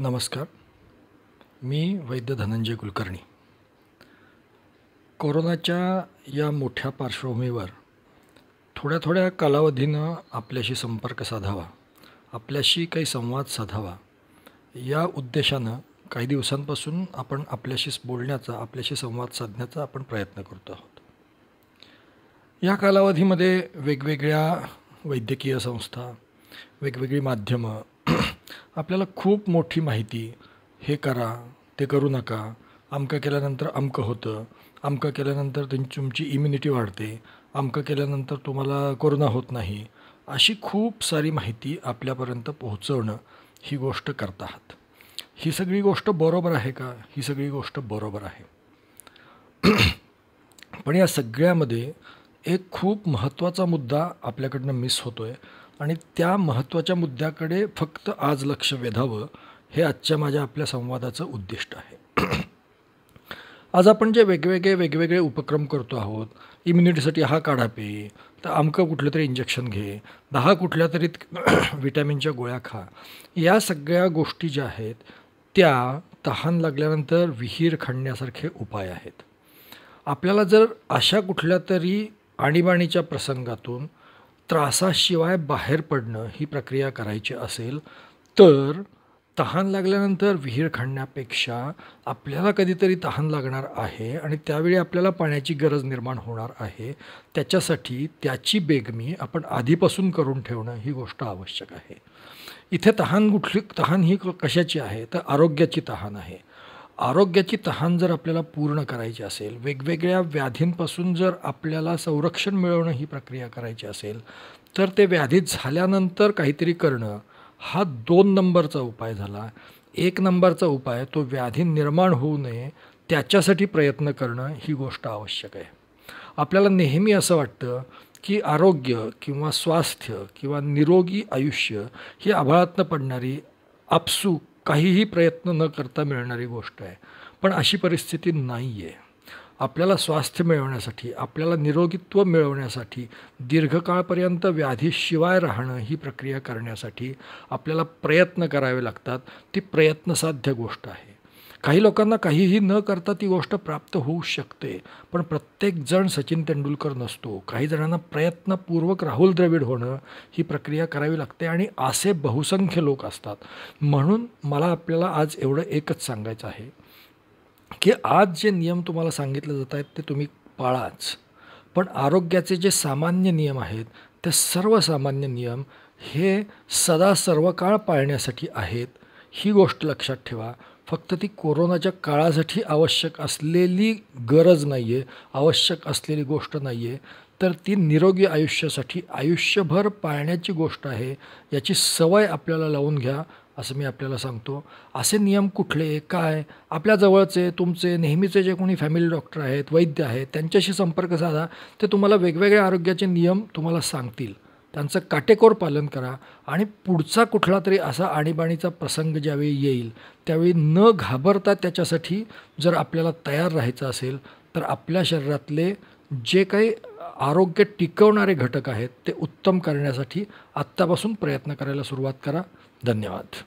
नमस्कार मी वैद्य धनंजय कुलकर्णी कोरोनाच्या या मोठ्या पार्श्वभूमीवर थोड्या थोड्या कालावधीनं आपल्याशी संपर्क साधावा आपल्याशी काही संवाद साधावा या उद्देशानं काही दिवसांपासून आपण आपल्याशी बोलण्याचा आपल्याशी संवाद साधण्याचा आपण प्रयत्न करतो आहोत या कालावधीमध्ये वेगवेगळ्या वैद्यकीय संस्था वेगवेगळी माध्यमं आपल्याला खूप मोठी माहिती हे करा ते करू नका अमकं केल्यानंतर अमकं होतं अमकं केल्यानंतर त्यांची तुमची इम्युनिटी वाढते अमकं केल्यानंतर तुम्हाला कोरोना होत नाही अशी खूप सारी माहिती आपल्यापर्यंत पोहोचवणं ही गोष्ट करत आहात ही सगळी गोष्ट बरोबर आहे का ही सगळी गोष्ट बरोबर आहे पण या सगळ्यामध्ये एक खूप महत्त्वाचा मुद्दा आपल्याकडनं मिस होतो आहे आणि त्या महत्त्वाच्या मुद्द्याकडे फक्त आज लक्ष वेधावं हे आजच्या माझ्या आपल्या संवादाचं उद्दिष्ट आहे आज आपण जे वेगवेगळे वेगवेगळे उपक्रम करतो आहोत इम्युनिटीसाठी हा काढा पे तर अमकं कुठलं तरी इंजेक्शन घे दहा कुठल्या तरी विटॅमिनच्या गोळ्या खा या सगळ्या गोष्टी ज्या आहेत त्या तहान लागल्यानंतर विहीर खणण्यासारखे उपाय आहेत आपल्याला जर अशा कुठल्या तरी आणीबाणीच्या प्रसंगातून त्रासाशिवाय बाहेर पडणं ही प्रक्रिया करायची असेल तर तहान लागल्यानंतर विहीर खणण्यापेक्षा आपल्याला कधीतरी तहान लागणार आहे आणि त्यावेळी आपल्याला पाण्याची गरज निर्माण होणार आहे त्याच्यासाठी त्याची बेगमी आपण आधीपासून करून ठेवणं ही गोष्ट आवश्यक आहे इथे तहान कुठली तहान ही कशाची आहे तर आरोग्याची तहान आहे आरोग्याची तहान जर आपल्याला पूर्ण करायची असेल वेगवेगळ्या व्याधींपासून जर आपल्याला संरक्षण मिळवणं ही प्रक्रिया करायची असेल तर ते व्याधी झाल्यानंतर काहीतरी करणं हा दोन नंबरचा उपाय झाला एक नंबरचा उपाय तो व्याधी निर्माण होऊ नये त्याच्यासाठी प्रयत्न करणं ही गोष्ट आवश्यक आहे आपल्याला नेहमी असं वाटतं की आरोग्य किंवा स्वास्थ्य किंवा निरोगी आयुष्य ही आभाळातनं पडणारी आपसूक काहीही प्रयत्न न करता मिळणारी गोष्ट आहे पण अशी परिस्थिती नाही आहे आपल्याला स्वास्थ्य मिळवण्यासाठी आपल्याला निरोगीत्व मिळवण्यासाठी दीर्घकाळपर्यंत व्याधीशिवाय राहणं ही प्रक्रिया करण्यासाठी आपल्याला प्रयत्न करावे लागतात ती प्रयत्नसाध्य गोष्ट आहे काही लोकांना काहीही न करता ती गोष्ट प्राप्त होऊ शकते पण प्रत्येकजण सचिन तेंडुलकर नसतो काही जणांना प्रयत्नपूर्वक राहुल द्रविड होणं ही प्रक्रिया करावी लागते आणि असे बहुसंख्य लोक असतात म्हणून मला आपल्याला आज एवढं एकच सांगायचं आहे की आज जे नियम तुम्हाला सांगितले जात आहेत ते तुम्ही पाळाच पण आरोग्याचे जे सामान्य नियम आहेत ते सर्वसामान्य नियम हे सदा सर्वकाळ पाळण्यासाठी आहेत ही गोष्ट लक्षात ठेवा फक्त ती कोरोनाच्या काळासाठी आवश्यक असलेली गरज नाही आहे आवश्यक असलेली गोष्ट नाही आहे तर ती निरोगी आयुष्यासाठी आयुष्यभर पाळण्याची गोष्ट आहे याची सवय आपल्याला लावून घ्या असं मी आपल्याला सांगतो असे नियम कुठले काय आपल्या जवळचे तुमचे नेहमीचे जे कोणी फॅमिली डॉक्टर आहेत वैद्य आहेत त्यांच्याशी संपर्क साधा ते तुम्हाला वेगवेगळ्या आरोग्याचे नियम तुम्हाला सांगतील त्यांचं काटेकोर पालन करा आणि पुढचा कुठला तरी असा आणीबाणीचा प्रसंग ज्यावेळी येईल त्यावेळी न घाबरता त्याच्यासाठी जर आपल्याला तयार राहायचं असेल तर आपल्या शरीरातले जे काही आरोग्य टिकवणारे घटक आहेत ते उत्तम करण्यासाठी आत्तापासून प्रयत्न करायला सुरुवात करा धन्यवाद